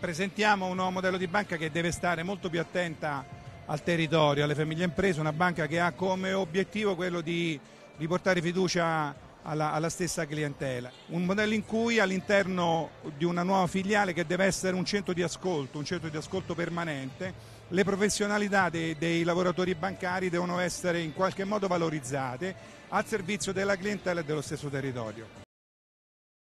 Presentiamo un nuovo modello di banca che deve stare molto più attenta al territorio, alle famiglie imprese, una banca che ha come obiettivo quello di riportare fiducia alla, alla, stessa clientela. Un modello in cui all'interno di una nuova filiale che deve essere un centro di ascolto, un centro di ascolto permanente, le professionalità dei, dei lavoratori bancari devono essere in qualche modo valorizzate al servizio della clientela e dello stesso territorio.